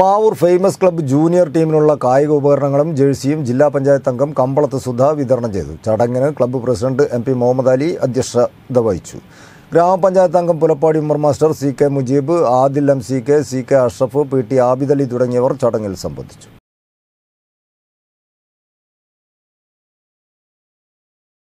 Mavoor famous club junior ടീമിനുള്ള കായിക ഉപകരണങ്ങളും ജേഴ്സിയും ജില്ലാ പഞ്ചായത്ത് അംഗം കമ്പളത്ത് സുധ വിതരണം ചെയ്തു ചടങ്ങിന് club president M P Muhammad Ali അധ്യക്ഷത വഹിച്ചു ഗ്രാമപഞ്ചായത്ത് അംഗം Pulappadi Ummar master C K Mujeeb Adil M C K C K Ashraf P T Abidali തുടങ്ങിയവർ ചടങ്ങിൽ സംബന്ധിച്ചു